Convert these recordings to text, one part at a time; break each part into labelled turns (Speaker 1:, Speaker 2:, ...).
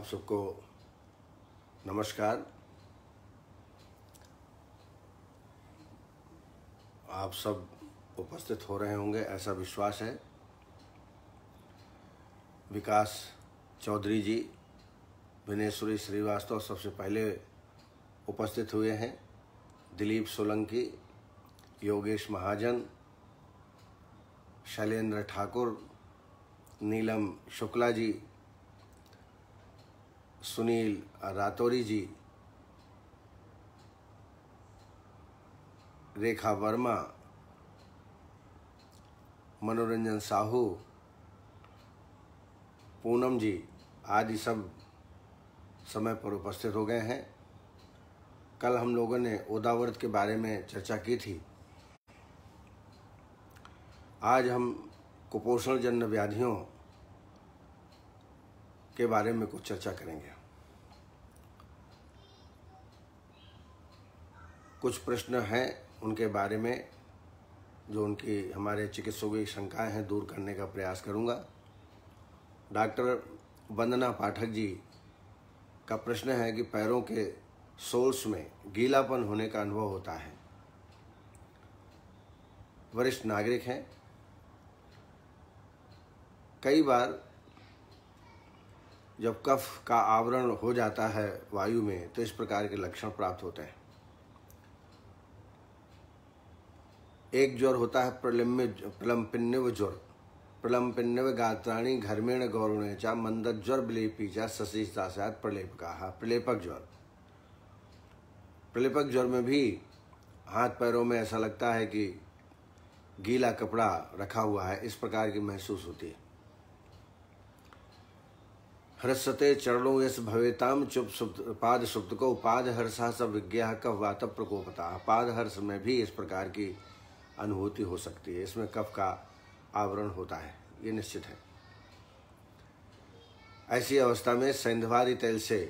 Speaker 1: आप सबको नमस्कार आप सब उपस्थित हो रहे होंगे ऐसा विश्वास है विकास चौधरी जी विनेश्वरी श्रीवास्तव सबसे पहले उपस्थित हुए हैं दिलीप सोलंकी योगेश महाजन शैलेंद्र ठाकुर नीलम शुक्ला जी सुनील रातौरी जी रेखा वर्मा मनोरंजन साहू पूनम जी आदि सब समय पर उपस्थित हो गए हैं कल हम लोगों ने उदावर्त के बारे में चर्चा की थी आज हम कुपोषण जन्य व्याधियों के बारे में कुछ चर्चा करेंगे कुछ प्रश्न हैं उनके बारे में जो उनकी हमारे चिकित्सकों की शंकाएं हैं दूर करने का प्रयास करूंगा डॉक्टर वंदना पाठक जी का प्रश्न है कि पैरों के सोल्स में गीलापन होने का अनुभव होता है वरिष्ठ नागरिक हैं कई बार जब कफ का आवरण हो जाता है वायु में तो इस प्रकार के लक्षण प्राप्त होते हैं एक ज्वर होता है प्रलम्ब प्रलम्पिन्यव ज्वर प्रलम्पिन्यव गात्राणी घर्मेण गौरवणे चा मंदर ज्वर बिलेपी चा सशीषदासात प्रलेप का प्रलेपक ज्वर प्रलेपक ज्वर में भी हाथ पैरों में ऐसा लगता है कि गीला कपड़ा रखा हुआ है इस प्रकार की महसूस होती है हृस्यते चरणों यश भवेताम चुप शुद्ध पाद शुद्ध को पाद हर्षा सब विज्ञा कफ वातप प्रकोपता पाद हर्ष में भी इस प्रकार की अनुभूति हो सकती है इसमें कफ का आवरण होता है ये निश्चित है ऐसी अवस्था में सैंधवारी तेल से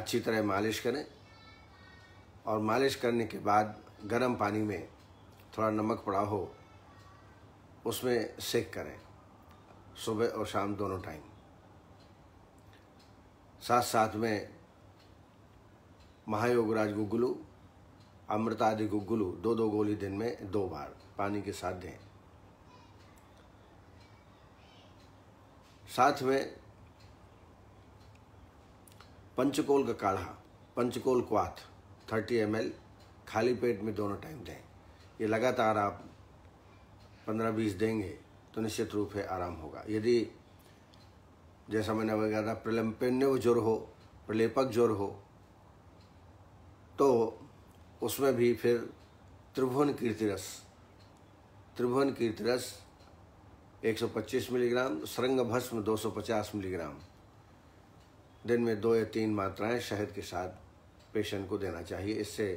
Speaker 1: अच्छी तरह मालिश करें और मालिश करने के बाद गर्म पानी में थोड़ा नमक पड़ा हो उसमें सेक करें सुबह और शाम दोनों टाइम साथ साथ में महायोगराज गुग्गुलू अमृतादि गुग्गुलू दो दो गोली दिन में दो बार पानी के साथ दें साथ में पंचकोल का काढ़ा पंचकोल क्वाथ थर्टी एम खाली पेट में दोनों टाइम दें ये लगातार आप पंद्रह बीस देंगे तो निश्चित रूप से आराम होगा यदि जैसा मैंने अभी कहा था प्रलम्पेन्य ज्वर हो प्रलेपक ज्वर हो तो उसमें भी फिर त्रिभुवन कीर्ति रस त्रिभुवन कीर्ति रस 125 मिलीग्राम सरंग भस्म 250 मिलीग्राम दिन में दो या तीन मात्राएं शहद के साथ पेशेंट को देना चाहिए इससे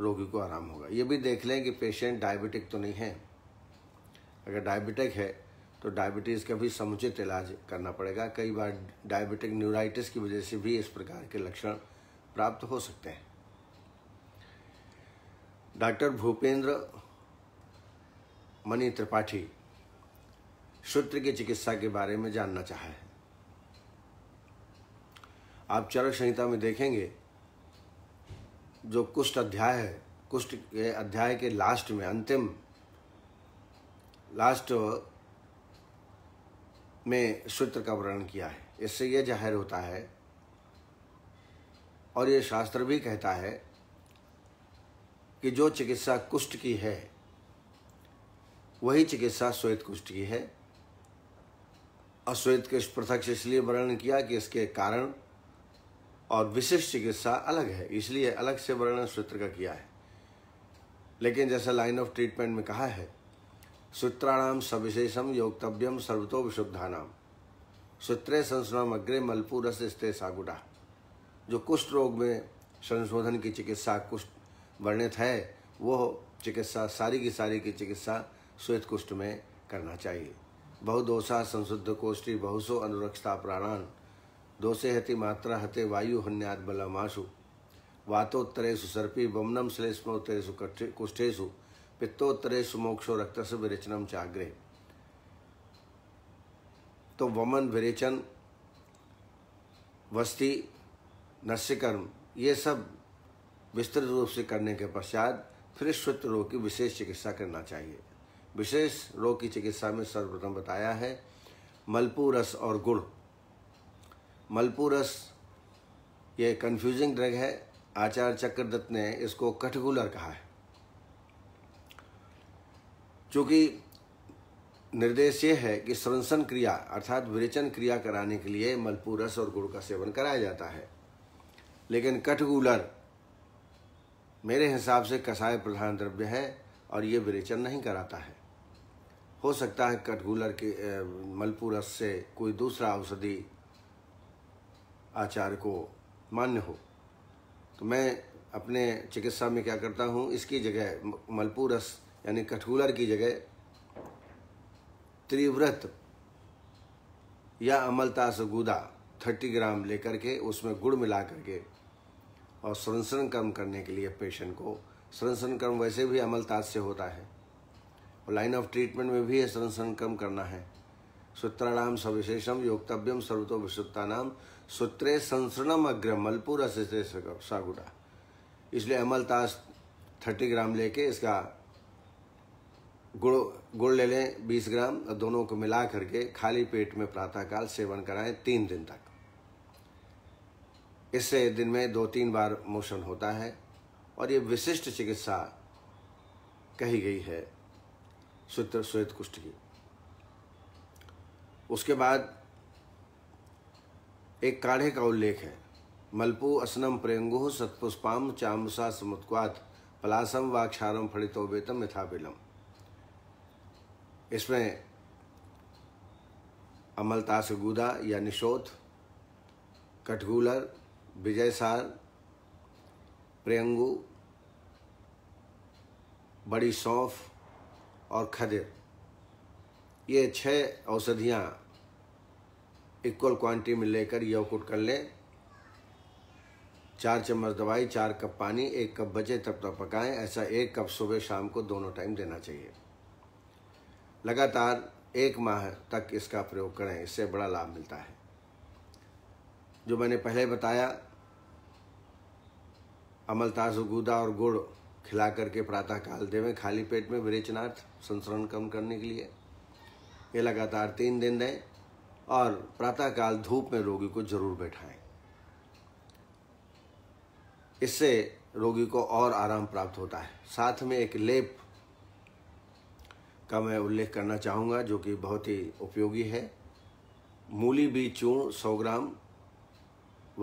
Speaker 1: रोगी को आराम होगा ये भी देख लें कि पेशेंट डायबिटिक तो नहीं है अगर डायबिटिक है तो डायबिटीज़ का भी समुचित इलाज करना पड़ेगा कई बार डायबिटिक न्यूराइटिस की वजह से भी इस प्रकार के लक्षण प्राप्त हो सकते हैं डॉक्टर भूपेंद्र मणि त्रिपाठी सूत्र की चिकित्सा के बारे में जानना चाहे आप चरक संहिता में देखेंगे जो कुष्ठ अध्याय है कुष्ठ के अध्याय के लास्ट में अंतिम लास्ट में सूत्र का वर्णन किया है इससे यह जाहिर होता है और ये शास्त्र भी कहता है कि जो चिकित्सा कुष्ठ की है वही चिकित्सा श्वेत कुष्ठ की है अश्वेत के पृथक से इसलिए वर्णन किया कि इसके कारण और विशिष्ट चिकित्सा अलग है इसलिए अलग से वर्णन सूत्र का किया है लेकिन जैसा लाइन ऑफ ट्रीटमेंट में कहा है सूत्राणाम सविशेषम योगतव्यम सर्वतो नाम सूत्रे संसुनाम अग्रे मलपुरस स्थे सागुडा जो कुष्ठ रोग में संशोधन की चिकित्सा कुष्ठ वर्णित है वो चिकित्सा सारी की सारी की चिकित्सा श्वेत कुष्ठ में करना चाहिए बहुदोषा संशुद्ध कोष्ठी बहुसो अनुरक्षता प्राणान दोषे हति मात्रा हते वायु हन्याद बलमाशु वातोत्तरेशु सर्पी बमनम श्लेष्मोत्तरेशु कुष्ठेशु पित्तोत्तरे सुमोक्षो रक्त से विरेचनम चाग्रे तो वमन विरेचन वस्ती नस्यकर्म ये सब विस्तृत रूप से करने के पश्चात फिर श्वित रोग की विशेष चिकित्सा करना चाहिए विशेष रोग की चिकित्सा में सर्वप्रथम बताया है मलपू रस और गुड़ मलपू रस ये कन्फ्यूजिंग ड्रग है आचार्य चक्रदत्त ने इसको कठगुलर कहा है चूँकि निर्देश ये है कि श्वसन क्रिया अर्थात विरेचन क्रिया कराने के लिए मलपूरस और गुड़ का सेवन कराया जाता है लेकिन कटगूलर मेरे हिसाब से कसाय प्रधान द्रव्य है और ये विरेचन नहीं कराता है हो सकता है कटगूलर के मलपूरस से कोई दूसरा औषधि आचार को मान्य हो तो मैं अपने चिकित्सा में क्या करता हूँ इसकी जगह मलपूरस यानी कठूलर की जगह त्रिव्रत या से गुदा थर्टी ग्राम लेकर के उसमें गुड़ मिला करके और संसरण कर्म करने के लिए पेशेंट को संसरण कर्म वैसे भी अमलताज से होता है और लाइन ऑफ ट्रीटमेंट में भी संसरण कर्म करना है सूत्राणाम सविशेषम योगतव्यम सर्वतो नाम सूत्रे संसरणम अग्र मलपुर से सागुडा इसलिए अमलताज थर्टी ग्राम लेके इसका गुड़ गुड़ ले लें बीस ग्राम दोनों को मिला करके खाली पेट में प्रातःकाल सेवन कराएं तीन दिन तक इससे दिन में दो तीन बार मोशन होता है और ये विशिष्ट चिकित्सा कही गई है सूत्र श्वेत कुष्ठ की उसके बाद एक काढ़े का उल्लेख है मलपू असनम प्रेंगु सत्पुष्पाम चामसा समुत्वात पलासम व क्षारम फलितोवेतम यथाबिलम इसमें अमलतास गुदा या निशोथ कठगूलर विजय सार प्रियंगू बड़ी सौंफ और खदिर ये छह औषधियाँ इक्वल क्वांटिटी में लेकर यह कुट कर लें चार चम्मच दवाई चार कप पानी एक कप बचे तब तक तो पकाएं ऐसा एक कप सुबह शाम को दोनों टाइम देना चाहिए लगातार एक माह तक इसका प्रयोग करें इससे बड़ा लाभ मिलता है जो मैंने पहले बताया अमलताज गुदा और गुड़ खिला करके प्रातःकाल देवें खाली पेट में विरेचनार्थ संसरण कम करने के लिए ये लगातार तीन दिन दें और प्रातःकाल धूप में रोगी को जरूर बैठाएं इससे रोगी को और आराम प्राप्त होता है साथ में एक लेप का मैं उल्लेख करना चाहूँगा जो कि बहुत ही उपयोगी है मूली बीज चूर्ण 100 ग्राम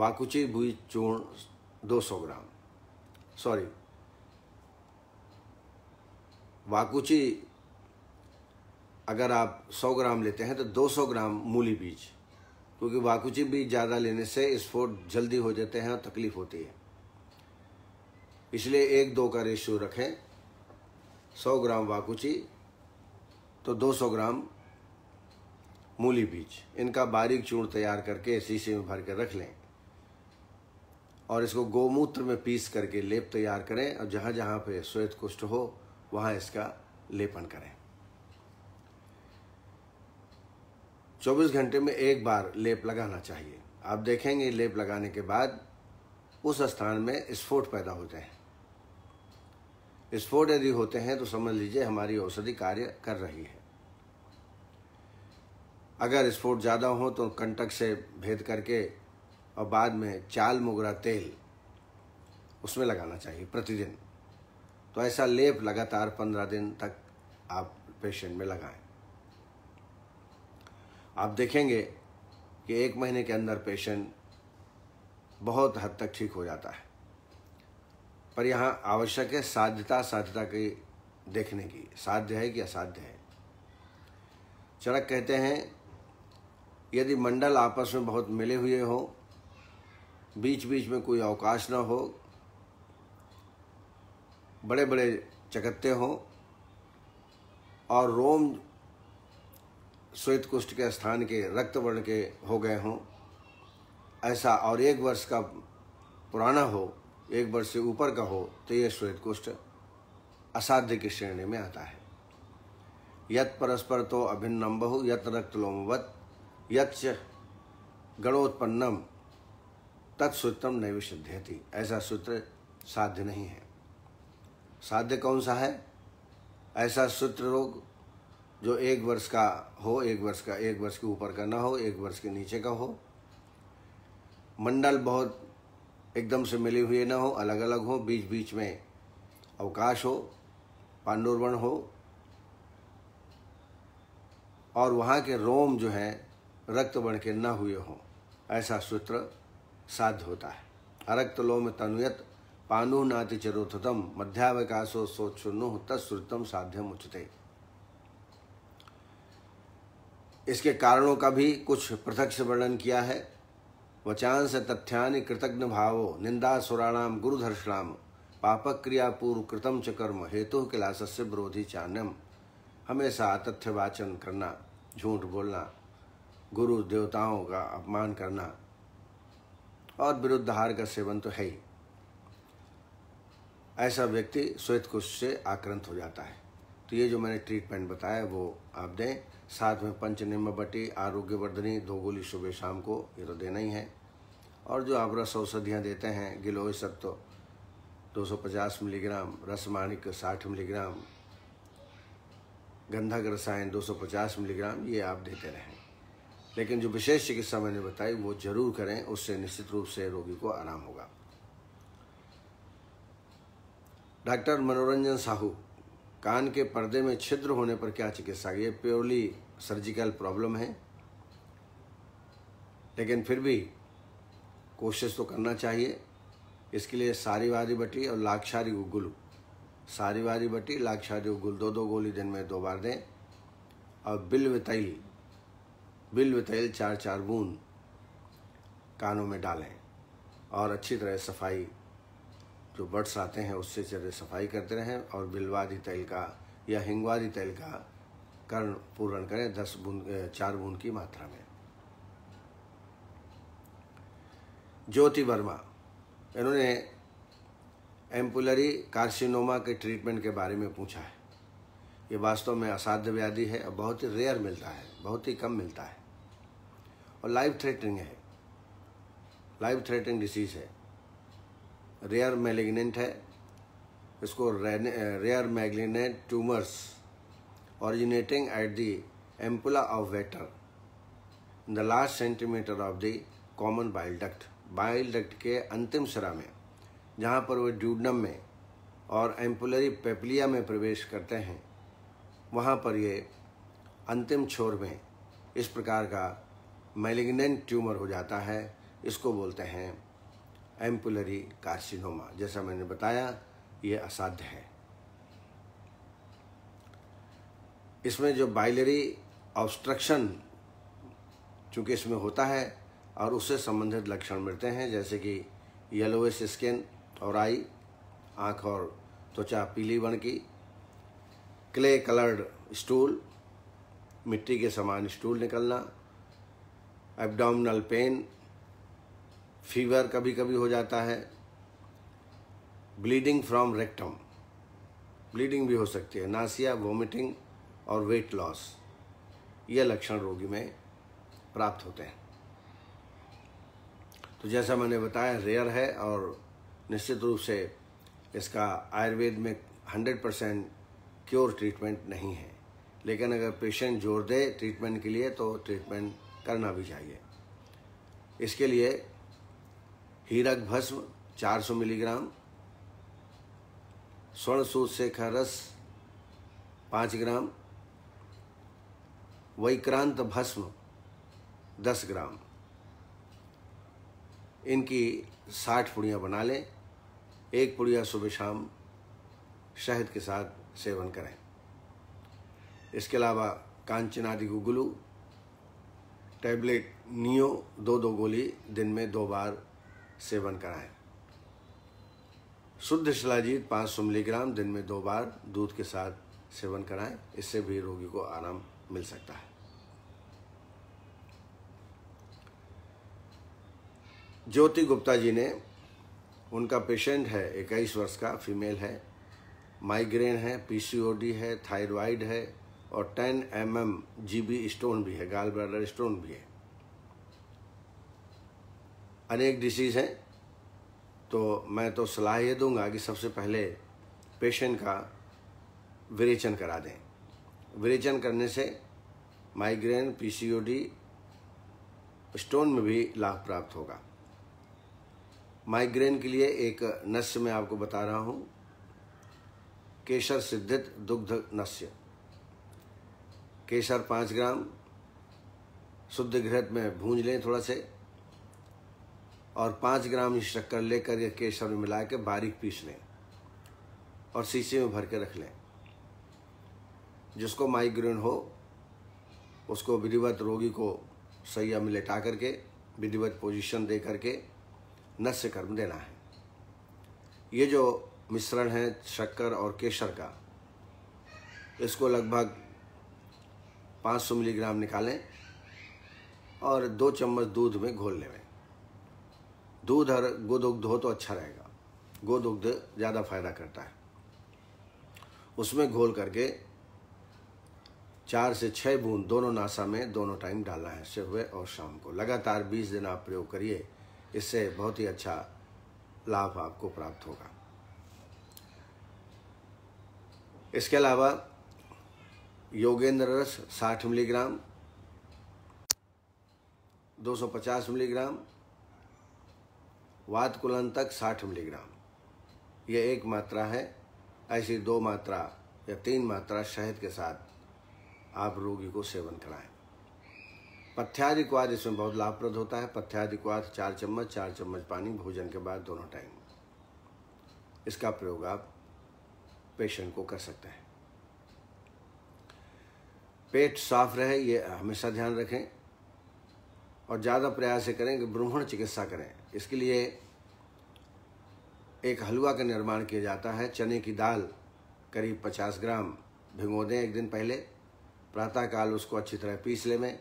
Speaker 1: वाकुची बीज चूर्ण 200 ग्राम सॉरी वाकुची अगर आप 100 ग्राम लेते हैं तो 200 ग्राम मूली बीज क्योंकि वाकुची बीज ज़्यादा लेने से स्फोट जल्दी हो जाते हैं और तकलीफ होती है इसलिए एक दो का रेशियो रखें 100 ग्राम वाकुची तो 200 ग्राम मूली बीज इनका बारीक चूर्ण तैयार करके शीशे में भर के रख लें और इसको गोमूत्र में पीस करके लेप तैयार करें और जहाँ जहाँ पे श्वेत कुष्ठ हो वहाँ इसका लेपन करें 24 घंटे में एक बार लेप लगाना चाहिए आप देखेंगे लेप लगाने के बाद उस स्थान में स्फोट पैदा होते हैं स्फोट यदि होते हैं तो समझ लीजिए हमारी औषधि कार्य कर रही है अगर स्फोट ज़्यादा हो तो कंटक से भेद करके और बाद में चाल मोगरा तेल उसमें लगाना चाहिए प्रतिदिन तो ऐसा लेप लगातार पंद्रह दिन तक आप पेशेंट में लगाएं आप देखेंगे कि एक महीने के अंदर पेशेंट बहुत हद तक ठीक हो जाता है पर यहाँ आवश्यक है साध्यता साध्यता की देखने की साध्य है कि असाध्य है चरक कहते हैं यदि मंडल आपस में बहुत मिले हुए हो बीच बीच में कोई अवकाश ना हो बड़े बड़े चकत्ते हों और रोम श्वेत कुष्ठ के स्थान के रक्त वर्ण के हो गए हों ऐसा और एक वर्ष का पुराना हो एक वर्ष से ऊपर का हो तो यह श्वेत कुष्ठ असाध्य की श्रेणी में आता है यत परस्पर तो अभिन्नम बहु यत रक्तलोमवत यच गणोत्पन्नम तत्सूत्रम नैव सिद्ध्यति ऐसा सूत्र साध्य नहीं है साध्य कौन सा है ऐसा सूत्र रोग जो एक वर्ष का हो एक वर्ष का एक वर्ष के ऊपर का ना हो एक वर्ष के नीचे का हो मंडल बहुत एकदम से मिले हुए ना हो अलग अलग हो बीच बीच में अवकाश हो पांडुरवन हो और वहाँ के रोम जो है रक्त बन के न हुए हों ऐसा सूत्र साध्य होता है अरक्त लोम तनुयत पानु नाति चरोथतम मध्यावकाशो सोचुनु तत्श्रुतम साध्यम उचते इसके कारणों का भी कुछ प्रत्यक्ष वर्णन किया है वचांस तथ्यानि कृतज्ञ भावो निंदासुराणाम गुरुधर्षणाम क्रिया पूर्व कृतम च कर्म हेतु किलास से विरोधी चान्यम हमेशा तथ्य वाचन करना झूठ बोलना गुरु देवताओं का अपमान करना और विरुद्धहार का सेवन तो है ही ऐसा व्यक्ति श्वेत कुश से आक्रंत हो जाता है तो ये जो मैंने ट्रीटमेंट बताया वो आप दें साथ में पंच निम्बटी आरोग्यवर्धनी दो गोली सुबह शाम को ये तो देना ही है और जो आप रस औषधियाँ देते हैं गिलोय सख्त तो 250 मिलीग्राम रसमानिक 60 मिलीग्राम गंधक रसायन 250 मिलीग्राम ये आप देते रहें लेकिन जो विशेष चिकित्सा मैंने बताई वो जरूर करें उससे निश्चित रूप से रोगी को आराम होगा डॉक्टर मनोरंजन साहू कान के पर्दे में छिद्र होने पर क्या चिकित्सा ये प्योरली सर्जिकल प्रॉब्लम है लेकिन फिर भी कोशिश तो करना चाहिए इसके लिए सारी वारी बटी और लाक्षारी गुल सारी वारी बटी लाक्षारी गुल दो दो गोली दिन में दो बार दें और बिल वितैल बिल वितैल चार चार बूंद कानों में डालें और अच्छी तरह सफाई जो बर्ड्स आते हैं उससे चले सफाई करते रहें और बिलवादी तेल का या हिंगवादी तेल का कर्ण पूर्ण करें दस बूंद चार बूंद की मात्रा में ज्योति वर्मा इन्होंने एम्पुलरी कार्सिनोमा के ट्रीटमेंट के बारे में पूछा है ये वास्तव में असाध्य व्याधि है और बहुत ही रेयर मिलता है बहुत ही कम मिलता है और लाइफ थ्रेटनिंग है लाइफ थ्रेटनिंग डिसीज़ है रेयर मेलिग्नेंट है इसको rare malignant tumours originating at the ampulla of Vater in the last centimetre of the common bile duct bile duct के अंतिम सिरा में जहाँ पर वे ड्यूडनम में और एम्पुलरी पेपलिया में प्रवेश करते हैं वहाँ पर ये अंतिम छोर में इस प्रकार का मेलिग्नेंट ट्यूमर हो जाता है इसको बोलते हैं एम्पुलरी कार्सिनोमा जैसा मैंने बताया ये असाध्य है इसमें जो बाइलरी ऑब्स्ट्रक्शन चूँकि इसमें होता है और उससे संबंधित लक्षण मिलते हैं जैसे कि येलोइश स्किन और आई आँख और त्वचा पीली बन की क्ले कलर्ड स्टूल मिट्टी के समान स्टूल निकलना एब्डोमिनल पेन फीवर कभी कभी हो जाता है ब्लीडिंग फ्रॉम रेक्टम ब्लीडिंग भी हो सकती है नासिया वोमिटिंग और वेट लॉस ये लक्षण रोगी में प्राप्त होते हैं तो जैसा मैंने बताया रेयर है और निश्चित रूप से इसका आयुर्वेद में 100 परसेंट क्योर ट्रीटमेंट नहीं है लेकिन अगर पेशेंट जोर दे ट्रीटमेंट के लिए तो ट्रीटमेंट करना भी चाहिए इसके लिए हीरक भस्म 400 मिलीग्राम स्वर्ण सूत से रस पाँच ग्राम वैक्रांत भस्म दस ग्राम इनकी साठ पुड़ियाँ बना लें एक पुड़िया सुबह शाम शहद के साथ सेवन करें इसके अलावा कांचनादि गुगलू टैबलेट नियो दो दो गोली दिन में दो बार सेवन कराएं शुद्ध शिलाजीत 500 मिलीग्राम दिन में दो बार दूध के साथ सेवन कराएं इससे भी रोगी को आराम मिल सकता है ज्योति गुप्ता जी ने उनका पेशेंट है इक्कीस वर्ष का फीमेल है माइग्रेन है पीसीओडी है थायराइड है और 10 एम एम जी स्टोन भी है गाल ब्लैडर स्टोन भी है अनेक डिसीज़ हैं तो मैं तो सलाह ये दूंगा कि सबसे पहले पेशेंट का विरेचन करा दें विरेचन करने से माइग्रेन पीसीओडी स्टोन में भी लाभ प्राप्त होगा माइग्रेन के लिए एक नस्य मैं आपको बता रहा हूँ केसर सिद्धित दुग्ध नस्य केसर पाँच ग्राम शुद्ध घृत में भूंज लें थोड़ा से और पाँच ग्राम ही शक्कर लेकर यह केसर में मिला के बारीक पीस लें और शीशे में भर के रख लें जिसको माइग्रेन हो उसको विधिवत रोगी को सैया में लेटा करके विधिवत पोजीशन दे करके नस्य कर्म देना है ये जो मिश्रण है शक्कर और केसर का इसको लगभग 500 मिलीग्राम निकालें और दो चम्मच दूध में घोल लें दूध और गोद उग्ध हो तो अच्छा रहेगा गोद उग्ध ज़्यादा फायदा करता है उसमें घोल करके चार से छः बूंद दोनों नासा में दोनों टाइम डालना है सुबह और शाम को लगातार 20 दिन आप प्रयोग करिए इससे बहुत ही अच्छा लाभ आपको प्राप्त होगा इसके अलावा योगेंद्र रस 60 मिलीग्राम 250 मिलीग्राम वात कुलन तक 60 मिलीग्राम यह एक मात्रा है ऐसी दो मात्रा या तीन मात्रा शहद के साथ आप रोगी को सेवन कराएं पथ्यादि को आज इसमें बहुत लाभप्रद होता है पथ्यादि को आज चार चम्मच चार चम्मच पानी भोजन के बाद दोनों टाइम इसका प्रयोग आप पेशेंट को कर सकते हैं पेट साफ रहे ये हमेशा ध्यान रखें और ज़्यादा प्रयास ये करें कि ब्रूहण चिकित्सा करें इसके लिए एक हलवा का निर्माण किया जाता है चने की दाल करीब 50 ग्राम भिगो दें एक दिन पहले प्रातःकाल उसको अच्छी तरह पीस लें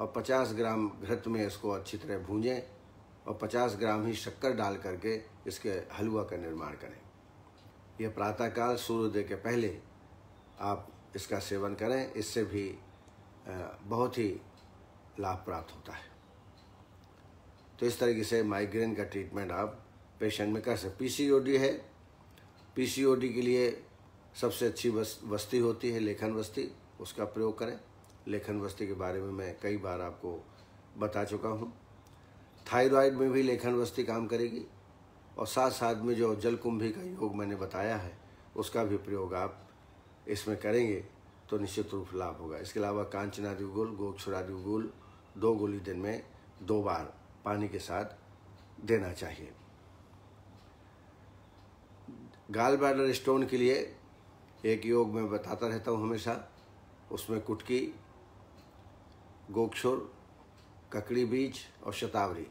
Speaker 1: और 50 ग्राम घृत में इसको अच्छी तरह भूंजें और 50 ग्राम ही शक्कर डाल करके इसके हलवा का निर्माण करें यह प्रातःकाल सूर्योदय के पहले आप इसका सेवन करें इससे भी बहुत ही लाभ प्राप्त होता है तो इस तरीके से माइग्रेन का ट्रीटमेंट आप पेशेंट में कर सकते पीसीओडी है पीसीओडी के लिए सबसे अच्छी वस्ती होती है लेखन वस्ती उसका प्रयोग करें लेखन वस्तु के बारे में मैं कई बार आपको बता चुका हूँ थायराइड में भी लेखन वस्ती काम करेगी और साथ साथ में जो जलकुंभी का योग मैंने बताया है उसका भी प्रयोग आप इसमें करेंगे तो निश्चित रूप लाभ होगा इसके अलावा कांचनादि गुल गोक्षरादि गुल दो गोली दिन में दो बार पानी के साथ देना चाहिए गाल बैडर स्टोन के लिए एक योग मैं बताता रहता हूँ हमेशा उसमें कुटकी गोक्षुर ककड़ी बीज और शतावरी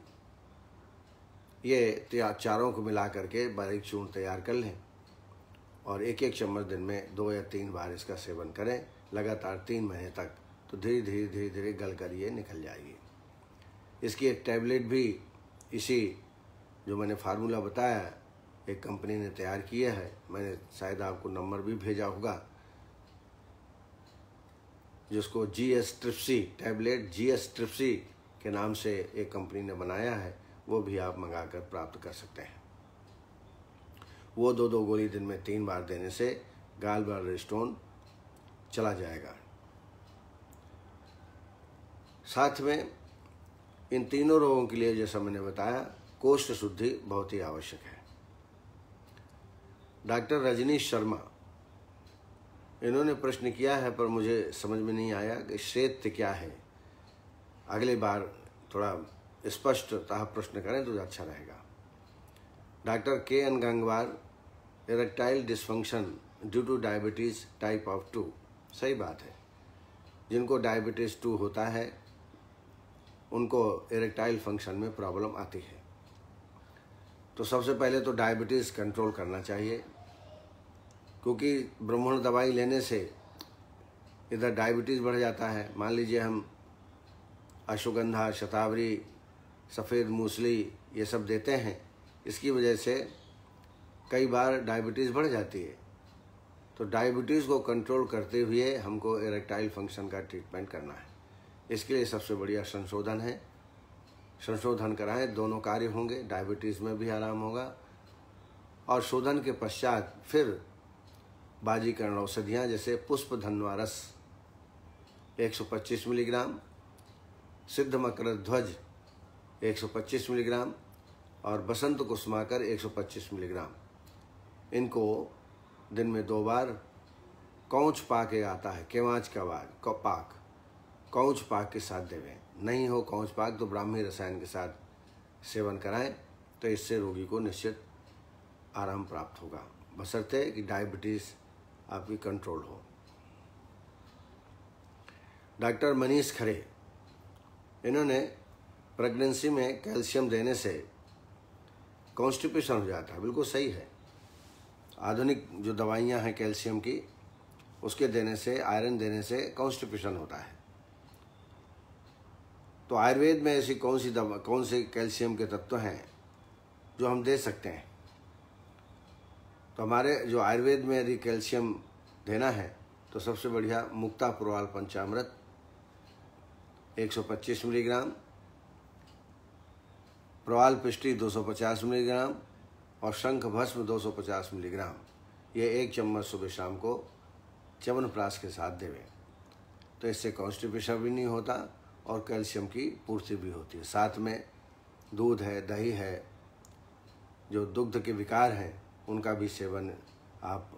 Speaker 1: ये चारों को मिला करके बारीक चूर्ण तैयार कर लें और एक एक चम्मच दिन में दो या तीन बार इसका सेवन करें लगातार तीन महीने तक तो धीरे धीरे धीरे धीरे गल कर ये निकल जाएगी इसकी एक टैबलेट भी इसी जो मैंने फार्मूला बताया एक कंपनी ने तैयार किया है मैंने शायद आपको नंबर भी भेजा होगा जिसको जी एस ट्रिप्सी टैबलेट जी एस ट्रिप्सी के नाम से एक कंपनी ने बनाया है वो भी आप मंगा कर प्राप्त कर सकते हैं वो दो दो गोली दिन में तीन बार देने से गाल ब्लाडर स्टोन चला जाएगा साथ में इन तीनों रोगों के लिए जैसा मैंने बताया कोष्ठ शुद्धि बहुत ही आवश्यक है डॉक्टर रजनीश शर्मा इन्होंने प्रश्न किया है पर मुझे समझ में नहीं आया कि श्रेत्य क्या है अगली बार थोड़ा स्पष्टतः प्रश्न करें तो अच्छा रहेगा doctor K N Gangwar erectile dysfunction due to diabetes type of two सही बात है जिनको डायबिटीज़ टू होता है उनको इरेक्टाइल फंक्शन में प्रॉब्लम आती है तो सबसे पहले तो डायबिटीज़ कंट्रोल करना चाहिए क्योंकि ब्राह्मण दवाई लेने से इधर डायबिटीज़ बढ़ जाता है मान लीजिए हम अश्वगंधा शतावरी सफ़ेद मूसली ये सब देते हैं इसकी वजह से कई बार डायबिटीज़ बढ़ जाती है तो डायबिटीज़ को कंट्रोल करते हुए हमको इरेक्टाइल फंक्शन का ट्रीटमेंट करना है इसके लिए सबसे बढ़िया संशोधन है संशोधन कराएं दोनों कार्य होंगे डायबिटीज़ में भी आराम होगा और शोधन के पश्चात फिर बाजीकरण औषधियाँ जैसे पुष्प धनवारस 125 मिलीग्राम सिद्ध मकर ध्वज 125 मिलीग्राम और बसंत कुसुमाकर 125 मिलीग्राम इनको दिन में दो बार कौच पाक आता है केवाच का बाग पाक कौच पाक के साथ देवें नहीं हो कौच पाक तो ब्राह्मी रसायन के साथ सेवन कराएं तो इससे रोगी को निश्चित आराम प्राप्त होगा बसरते कि डायबिटीज़ आपकी कंट्रोल हो डॉक्टर मनीष खरे इन्होंने प्रेगनेंसी में कैल्शियम देने से कॉन्स्टिपेशन हो जाता है बिल्कुल सही है आधुनिक जो दवाइयाँ हैं कैल्शियम की उसके देने से आयरन देने से कॉन्स्टिपेशन होता है तो आयुर्वेद में ऐसी कौन सी दवा कौन से कैल्शियम के तत्व हैं जो हम दे सकते हैं तो हमारे जो आयुर्वेद में यदि कैल्शियम देना है तो सबसे बढ़िया मुक्ता पुरवाल पंचामृत 125 मिलीग्राम प्रवाल पिष्टी 250 मिलीग्राम और शंख भस्म 250 मिलीग्राम ये एक चम्मच सुबह शाम को च्यवनप्राश के साथ देवें तो इससे कॉन्स्टिपेशन भी नहीं होता और कैल्शियम की पूर्ति भी होती है साथ में दूध है दही है जो दुग्ध के विकार हैं उनका भी सेवन आप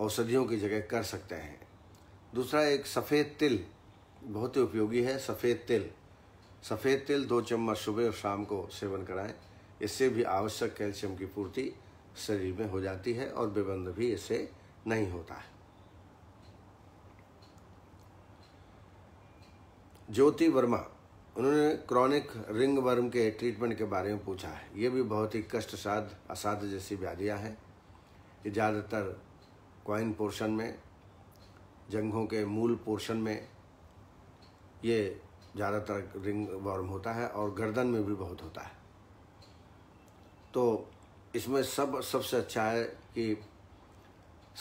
Speaker 1: औषधियों की जगह कर सकते हैं दूसरा एक सफ़ेद तिल बहुत ही उपयोगी है सफ़ेद तिल सफ़ेद तिल दो चम्मच सुबह और शाम को सेवन कराएं इससे भी आवश्यक कैल्शियम की पूर्ति शरीर में हो जाती है और बेबंद भी इससे नहीं होता है ज्योति वर्मा उन्होंने क्रॉनिक रिंग वर्म के ट्रीटमेंट के बारे में पूछा है ये भी बहुत ही कष्ट साध असाध जैसी व्याधियाँ हैं ये ज़्यादातर क्वाइन पोर्शन में जंघों के मूल पोर्शन में ये ज़्यादातर रिंग वर्म होता है और गर्दन में भी बहुत होता है तो इसमें सब सबसे अच्छा है कि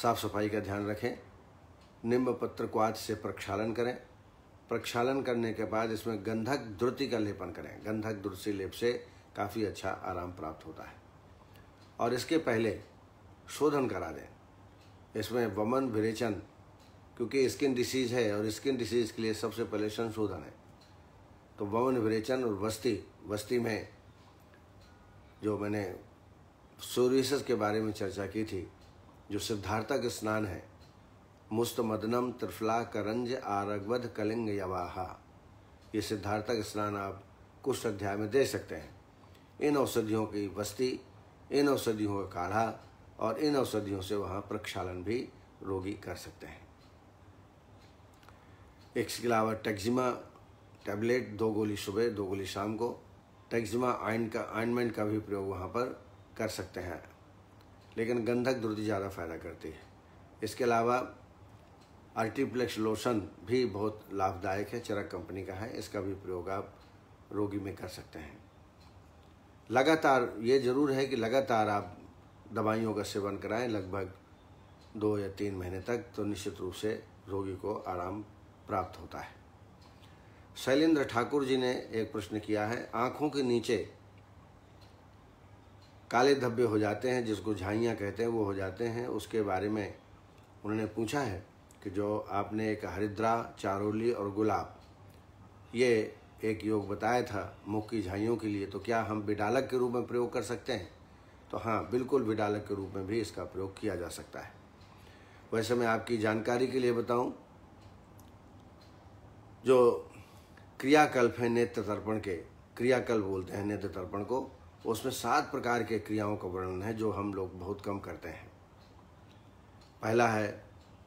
Speaker 1: साफ़ सफाई का ध्यान रखें निम्ब पत्र क्वाच से प्रक्षालन करें प्रक्षालन करने के बाद इसमें गंधक द्रुति का लेपन करें गंधक द्रुति लेप से काफ़ी अच्छा आराम प्राप्त होता है और इसके पहले शोधन करा दें इसमें वमन विरेचन क्योंकि स्किन डिसीज़ है और स्किन डिसीज़ के लिए सबसे पहले संशोधन है तो वमन विरेचन और वस्ती वस्ती में जो मैंने सोरिस के बारे में चर्चा की थी जो सिद्धार्थक स्नान है मुस्तमदनम त्रिफला करंज आरगवध कलिंग यवाहा ये सिद्धार्थक स्नान आप कुछ अध्याय में दे सकते हैं इन औषधियों की बस्ती इन औषधियों का काढ़ा और इन औषधियों से वहाँ प्रक्षालन भी रोगी कर सकते हैं इसके अलावा टेक्जिमा टैबलेट दो गोली सुबह दो गोली शाम को टैक्जिमा आयन का आइनमेंट का भी प्रयोग वहाँ पर कर सकते हैं लेकिन गंधक दुर्दी ज़्यादा फायदा करती है इसके अलावा अल्टीप्लेक्स लोशन भी बहुत लाभदायक है चरक कंपनी का है इसका भी प्रयोग आप रोगी में कर सकते हैं लगातार ये ज़रूर है कि लगातार आप दवाइयों का सेवन कराएं लगभग दो या तीन महीने तक तो निश्चित रूप से रोगी को आराम प्राप्त होता है शैलेंद्र ठाकुर जी ने एक प्रश्न किया है आँखों के नीचे काले धब्बे हो जाते हैं जिसको झाइयाँ कहते हैं वो हो जाते हैं उसके बारे में उन्होंने पूछा है कि जो आपने एक हरिद्रा चारोली और गुलाब ये एक योग बताया था मुख की झाइयों के लिए तो क्या हम बिडालक के रूप में प्रयोग कर सकते हैं तो हाँ बिल्कुल बिडालक के रूप में भी इसका प्रयोग किया जा सकता है वैसे मैं आपकी जानकारी के लिए बताऊं जो क्रियाकल्प है नेत्र तर्पण के क्रियाकल्प बोलते हैं नेत्र तर्पण को उसमें सात प्रकार के क्रियाओं का वर्णन है जो हम लोग बहुत कम करते हैं पहला है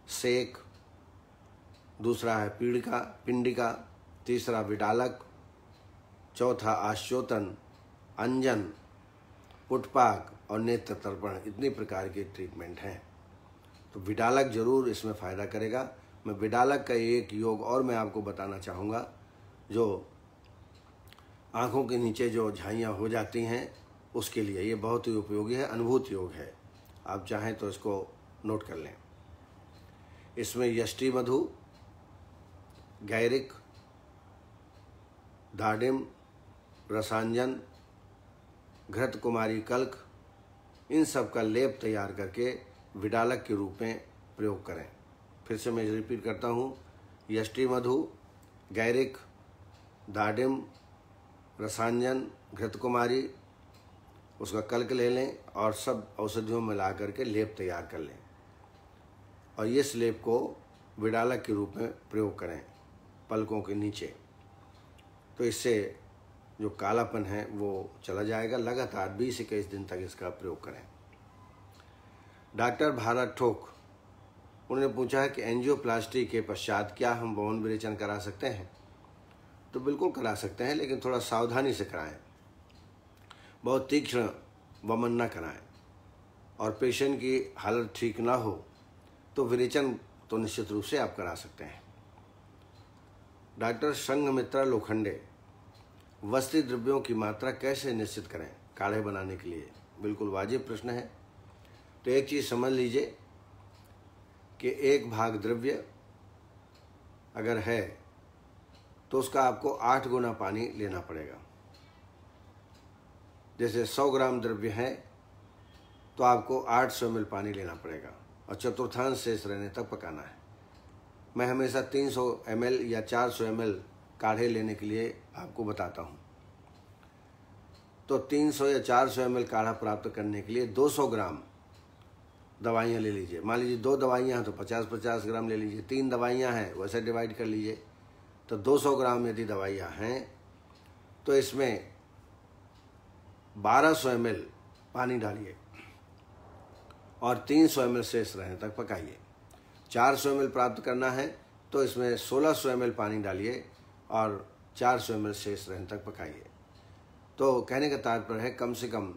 Speaker 1: सेक दूसरा है पीड़िका पिंडिका तीसरा विडालक चौथा आश्योतन अंजन पुटपाक और नेत्र तर्पण इतने प्रकार के ट्रीटमेंट हैं तो विडालक जरूर इसमें फ़ायदा करेगा मैं विडालक का एक योग और मैं आपको बताना चाहूँगा जो आँखों के नीचे जो झाइयाँ हो जाती हैं उसके लिए ये बहुत ही उपयोगी है अनुभूत योग है आप चाहें तो इसको नोट कर लें इसमें यष्टि मधु गैरिक दाडिम रसांजन घृत कुमारी कल्क इन सब का लेप तैयार करके विडालक के रूप में प्रयोग करें फिर से मैं रिपीट करता हूँ यष्टि मधु गैरिक दाडिम रसांजन घृत कुमारी उसका कल्क ले लें और सब औषधियों में ला करके लेप तैयार कर लें और ये स्लेब को विडाला के रूप में प्रयोग करें पलकों के नीचे तो इससे जो कालापन है वो चला जाएगा लगातार बीस इक्कीस दिन तक इसका प्रयोग करें डॉक्टर भारत ठोक उन्होंने पूछा है कि एंजियोप्लास्टी के पश्चात क्या हम बवन विरेचन करा सकते हैं तो बिल्कुल करा सकते हैं लेकिन थोड़ा सावधानी से कराएं बहुत तीक्ष्ण वमन न कराएं और पेशेंट की हालत ठीक ना हो तो विरेचन तो निश्चित रूप से आप करा सकते हैं डॉक्टर संगमित्रा लोखंडे वस्ती द्रव्यों की मात्रा कैसे निश्चित करें काढ़े बनाने के लिए बिल्कुल वाजिब प्रश्न है तो एक चीज़ समझ लीजिए कि एक भाग द्रव्य अगर है तो उसका आपको आठ गुना पानी लेना पड़ेगा जैसे सौ ग्राम द्रव्य है तो आपको आठ सौ मिल पानी लेना पड़ेगा और चतुर्थांश शेष रहने तक पकाना है मैं हमेशा 300 सौ या 400 सौ काढ़े लेने के लिए आपको बताता हूँ तो 300 या 400 सौ काढ़ा प्राप्त करने के लिए 200 ग्राम दवाइयाँ ले लीजिए मान लीजिए दो दवाइयाँ हैं तो 50-50 ग्राम ले लीजिए तीन दवाइयाँ हैं वैसे डिवाइड कर लीजिए तो 200 ग्राम यदि दवाइयाँ हैं तो इसमें 1200 सौ पानी डालिए और 300 एम शेष रहने तक पकाइए 400 सौ प्राप्त करना है तो इसमें सौ एम पानी डालिए और 400 ml शेष रहने तक पकाइए तो कहने का तात्पर्य है कम से कम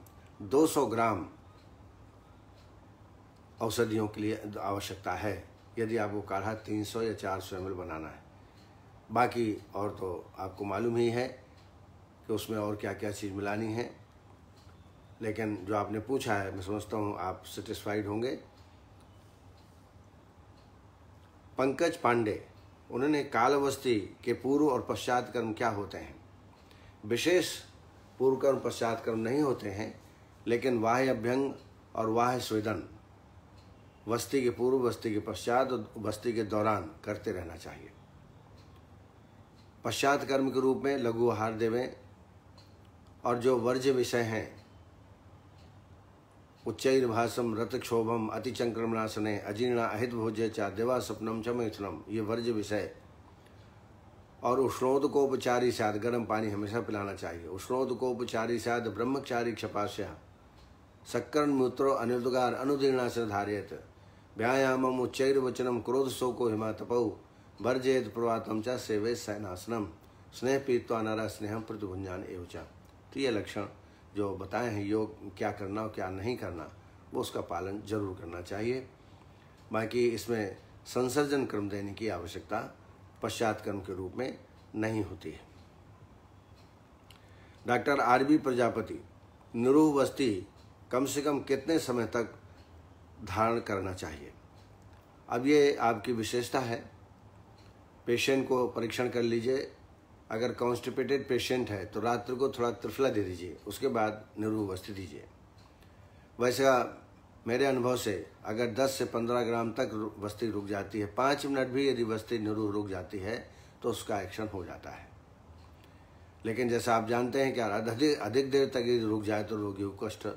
Speaker 1: 200 ग्राम औषधियों के लिए आवश्यकता है यदि आपको काढ़ा 300 या 400 ml बनाना है बाकी और तो आपको मालूम ही है कि उसमें और क्या क्या चीज़ मिलानी है लेकिन जो आपने पूछा है मैं समझता हूँ आप सेटिस्फाइड होंगे पंकज पांडे उन्होंने कालावस्थी के पूर्व और पश्चात कर्म क्या होते हैं विशेष पूर्व कर्म पश्चात कर्म नहीं होते हैं लेकिन वाह अभ्यंग और वाह स्वेदन वस्ती के पूर्व वस्ती के पश्चात और वस्ती के दौरान करते रहना चाहिए पश्चात कर्म के रूप में लघु आहार देवें और जो वर्ज्य विषय हैं उच्चर्भासम रतक्षोभम अतिचंक्रमणासने अजीर्ण अहित भोज्य चा दिवा सपनम च मिथुनम ये वर्ज विषय और उष्णोद को उपचारी गर्म पानी हमेशा पिलाना चाहिए उष्णोद को उपचारी साध ब्रह्मचारी क्षपाश्य सक्करण मूत्रो अनिर्दगार अनुदीर्णासन धारियत व्यायामम उच्चर्वचनम क्रोध शोको हिमा तपऊ वर्जयत प्रवातम चा सेवे सैनासनम स्नेह पीतवा नारा स्नेह प्रतिभुंजान एवचा तो ये लक्षण जो बताए हैं योग क्या करना और क्या नहीं करना वो उसका पालन जरूर करना चाहिए बाकी इसमें संसर्जन क्रम देने की आवश्यकता पश्चात क्रम के रूप में नहीं होती है डॉक्टर आर बी प्रजापति निरूह वस्ती कम से कम कितने समय तक धारण करना चाहिए अब ये आपकी विशेषता है पेशेंट को परीक्षण कर लीजिए अगर कॉन्स्टिपेटेड पेशेंट है तो रात्र को थोड़ा त्रिफला दे दीजिए उसके बाद निरू वस्त्र दीजिए वैसा मेरे अनुभव से अगर 10 से 15 ग्राम तक वस्ती रुक जाती है पाँच मिनट भी यदि वस्ती निरूह रुक जाती है तो उसका एक्शन हो जाता है लेकिन जैसा आप जानते हैं कि अधिक अधिक देर तक यदि रुक जाए तो रोगी को कष्ट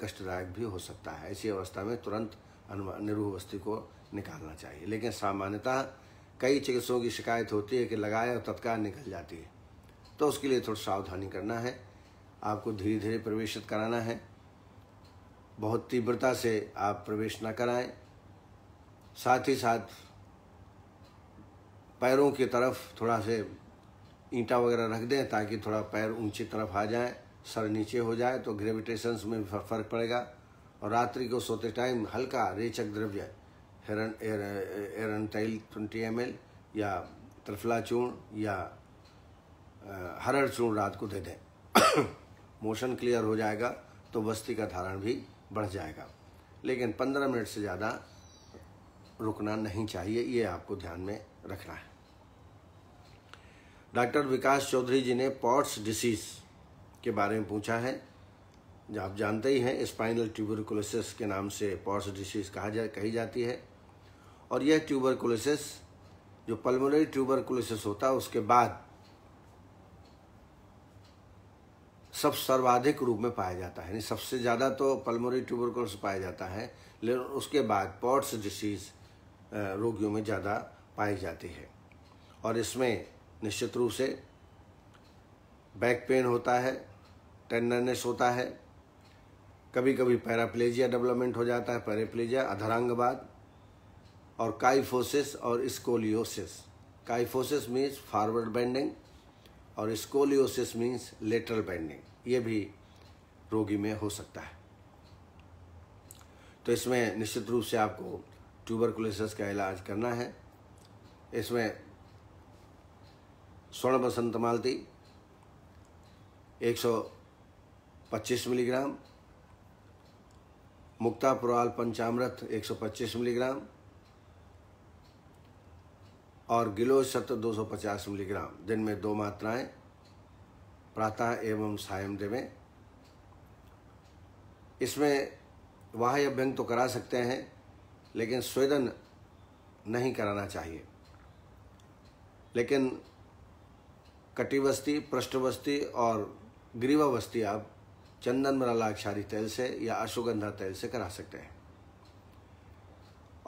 Speaker 1: कष्टदायक भी हो सकता है ऐसी अवस्था में तुरंत निरूह वस्ती को निकालना चाहिए लेकिन सामान्यतः कई चिकित्सकों की शिकायत होती है कि लगाए और तत्काल निकल जाती है तो उसके लिए थोड़ा सावधानी करना है आपको धीरे धीरे प्रवेशित कराना है बहुत तीव्रता से आप प्रवेश न कराएं साथ ही साथ पैरों की तरफ थोड़ा से ईंटा वगैरह रख दें ताकि थोड़ा पैर ऊंची तरफ आ जाए सर नीचे हो जाए तो ग्रेविटेशंस में फर्क पड़ेगा और रात्रि को सोते टाइम हल्का रेचक द्रव्य हेरन एरनटाइल ट्वेंटी एम या त्रिफला चूर्ण या हरड़ चूर्ण रात को दे दें मोशन क्लियर हो जाएगा तो बस्ती का धारण भी बढ़ जाएगा लेकिन पंद्रह मिनट से ज़्यादा रुकना नहीं चाहिए ये आपको ध्यान में रखना है डॉक्टर विकास चौधरी जी ने पॉट्स डिसीज़ के बारे में पूछा है जो आप जानते ही हैं स्पाइनल ट्यूबरकुलोसिस के नाम से पॉट्स डिसीज़ कहा जा कही जाती है और यह ट्यूबरकुलोसिस जो पल्मोनरी ट्यूबरकुलोसिस होता है उसके बाद सब सर्वाधिक रूप में पाया जाता है यानी सबसे ज़्यादा तो पल्मोनरी ट्यूबरकुलोसिस पाया जाता है लेकिन उसके बाद पॉट्स डिसीज रोगियों में ज़्यादा पाई जाती है और इसमें निश्चित रूप से बैक पेन होता है टेंडरनेस होता है कभी कभी पैराप्लेजिया डेवलपमेंट हो जाता है पैराप्लेजिया बाद और काइफोसिस और scoliosis kyphosis means forward bending और स्कोलियोसिस मीन्स लेटरल बेंडिंग ये भी रोगी में हो सकता है तो इसमें निश्चित रूप से आपको ट्यूबरकुलोसिस का इलाज करना है इसमें स्वर्ण बसंत मालती 125 मिलीग्राम मुक्ता पुराल पंचामृत 125 मिलीग्राम और गिलो सत्र 250 मिलीग्राम दिन में दो मात्राएं प्रातः एवं सायम देवें इसमें वाह्य अभ्यंग तो करा सकते हैं लेकिन स्वेदन नहीं कराना चाहिए लेकिन कटिवस्ती पृष्ठवस्ती और ग्रीवावस्ती आप चंदन मरालाक्षारी तेल से या अश्वगंधा तेल से करा सकते हैं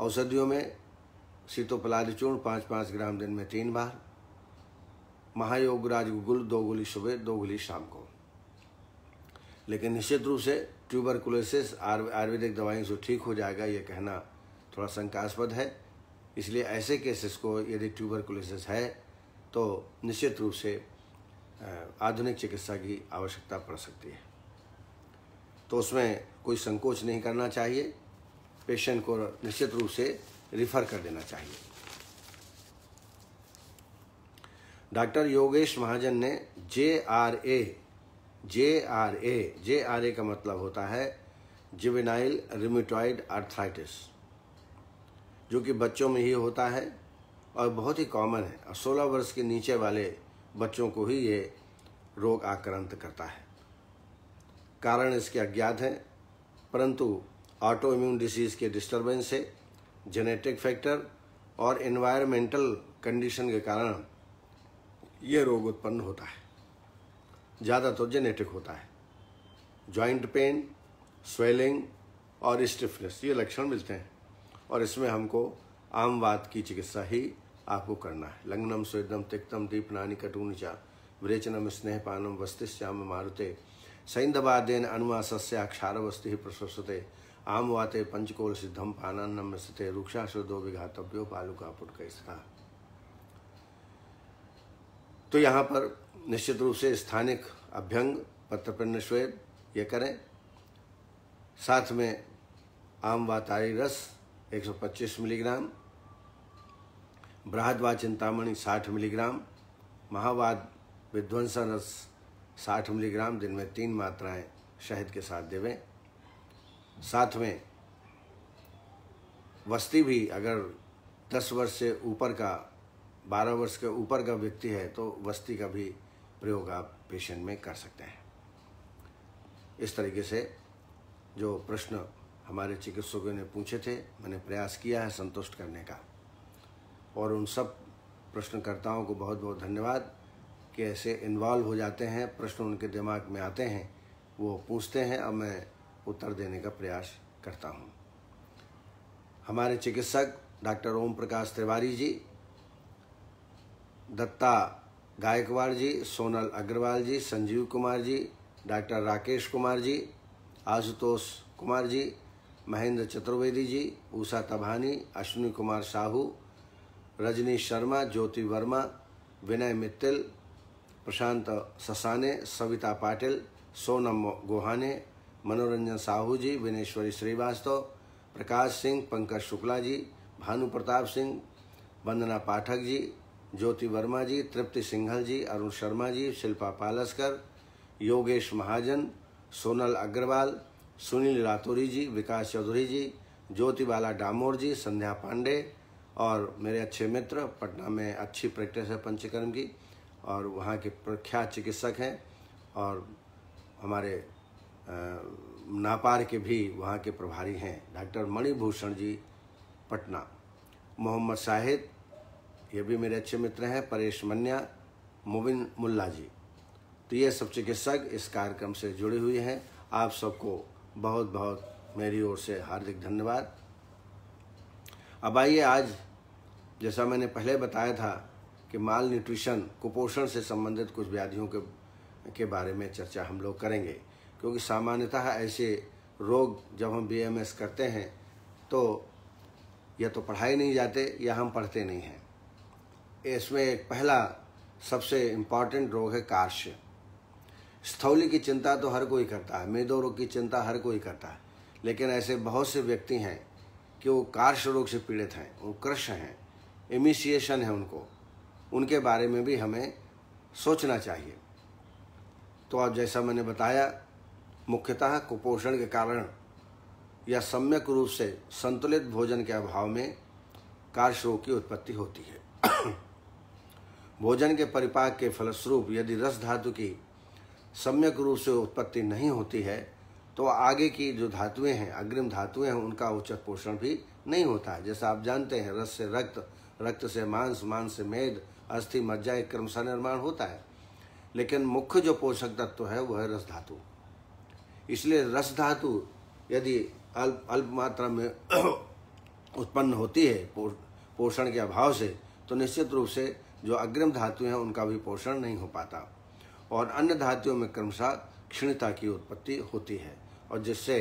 Speaker 1: औषधियों में शीतोपलाद चूर्ण पाँच पाँच ग्राम दिन में तीन बार महायोग राजगुल दो गोली सुबह दो गोली शाम को लेकिन निश्चित रूप से ट्यूबरकुलोसिस आयुर्वेदिक दवाइयों से ठीक हो जाएगा ये कहना थोड़ा शंकास्पद है इसलिए ऐसे केसेस को यदि ट्यूबरकुलोसिस है तो निश्चित रूप से आधुनिक चिकित्सा की आवश्यकता पड़ सकती है तो उसमें कोई संकोच नहीं करना चाहिए पेशेंट को निश्चित रूप से रिफर कर देना चाहिए डॉक्टर योगेश महाजन ने J R A J R A J R A का मतलब होता है जिवेनाइल रिमिटॉइड आर्थराइटिस जो कि बच्चों में ही होता है और बहुत ही कॉमन है और सोलह वर्ष के नीचे वाले बच्चों को ही ये रोग आक्रांत करता है कारण इसके अज्ञात हैं परंतु ऑटो इम्यून डिसीज़ के डिस्टर्बेंस से जेनेटिक फैक्टर और इन्वायरमेंटल कंडीशन के कारण ये रोग उत्पन्न होता है ज़्यादा तो जेनेटिक होता है जॉइंट पेन स्वेलिंग और स्टिफनेस ये लक्षण मिलते हैं और इसमें हमको आमवाद की चिकित्सा ही आपको करना है लग्नम स्वेदम तिक्तम दीप नानी कटूनिचा विरेचनम स्नेह पानम वस्तिश्याम मारुते सैंधवादेन अनुवासस्य अक्षारवस्ति प्रशस्ते आम वाते पंचकोल सिद्धम पानान्नम स्थित रुक्षा शुद्धो विघातव्यो पालुका पुटक तो यहाँ पर निश्चित रूप से स्थानिक अभ्यंग पत्रपिंड श्वेद ये करें साथ में आम वातारी रस 125 मिलीग्राम बृहदवा चिंतामणि 60 मिलीग्राम महावाद विध्वंसन रस 60 मिलीग्राम दिन में तीन मात्राएं शहद के साथ देवें साथ में वस्ती भी अगर दस वर्ष से ऊपर का बारह वर्ष के ऊपर का व्यक्ति है तो वस्ती का भी प्रयोग आप पेशेंट में कर सकते हैं इस तरीके से जो प्रश्न हमारे चिकित्सकों ने पूछे थे मैंने प्रयास किया है संतुष्ट करने का और उन सब प्रश्नकर्ताओं को बहुत बहुत धन्यवाद कि ऐसे इन्वॉल्व हो जाते हैं प्रश्न उनके दिमाग में आते हैं वो पूछते हैं अब मैं उत्तर देने का प्रयास करता हूँ हमारे चिकित्सक डॉक्टर ओम प्रकाश तिवारी जी दत्ता गायकवाड़ जी सोनल अग्रवाल जी संजीव कुमार जी डॉक्टर राकेश कुमार जी आशुतोष कुमार जी महेंद्र चतुर्वेदी जी उषा तभानी अश्विनी कुमार साहू रजनी शर्मा ज्योति वर्मा विनय मित्तल प्रशांत ससाने सविता पाटिल सोनम गोहाने मनोरंजन साहू जी विनेश्वरी श्रीवास्तव प्रकाश सिंह पंकज शुक्ला जी भानु प्रताप सिंह वंदना पाठक जी ज्योति वर्मा जी तृप्ति सिंघल जी अरुण शर्मा जी शिल्पा पालसकर योगेश महाजन सोनल अग्रवाल सुनील रातौरी जी विकास चौधरी जी ज्योति बाला डामोर जी संध्या पांडे और मेरे अच्छे मित्र पटना में अच्छी प्रैक्टिस है पंचकर्म की और वहाँ के प्रख्यात चिकित्सक हैं और हमारे नापार के भी वहाँ के प्रभारी हैं डॉक्टर मणिभूषण जी पटना मोहम्मद साहिद ये भी मेरे अच्छे मित्र हैं परेश मन्या मोबिन मुल्ला जी तो ये सब चिकित्सक इस कार्यक्रम से जुड़े हुए हैं आप सबको बहुत बहुत मेरी ओर से हार्दिक धन्यवाद अब आइए आज जैसा मैंने पहले बताया था कि माल न्यूट्रिशन कुपोषण से संबंधित कुछ व्याधियों के के बारे में चर्चा हम लोग करेंगे क्योंकि सामान्यतः ऐसे रोग जब हम बीएमएस करते हैं तो या तो पढ़ाई नहीं जाते या हम पढ़ते नहीं हैं इसमें एक पहला सबसे इम्पॉर्टेंट रोग है कार्य स्थौली की चिंता तो हर कोई करता है मेदो रोग की चिंता हर कोई करता है लेकिन ऐसे बहुत से व्यक्ति हैं कि वो कार्श रोग से पीड़ित हैं वो कृष हैं इमिशिएशन है उनको उनके बारे में भी हमें सोचना चाहिए तो अब जैसा मैंने बताया मुख्यतः कुपोषण के कारण या सम्यक रूप से संतुलित भोजन के अभाव में कार्य रोग की उत्पत्ति होती है भोजन के परिपाक के फलस्वरूप यदि रस धातु की सम्यक रूप से उत्पत्ति नहीं होती है तो आगे की जो धातुएं हैं अग्रिम धातुएं हैं उनका उचित पोषण भी नहीं होता है जैसा आप जानते हैं रस से रक्त रक्त से मांस मांस से मेद अस्थि मज्जा एक क्रमशः निर्माण होता है लेकिन मुख्य जो पोषक तत्व तो है वह है रस धातु इसलिए रस धातु यदि अल्प अल्प मात्रा में उत्पन्न होती है पोषण के अभाव से तो निश्चित रूप से जो अग्रिम धातु हैं उनका भी पोषण नहीं हो पाता और अन्य धातुओं में क्रमशः क्षीणता की उत्पत्ति होती है और जिससे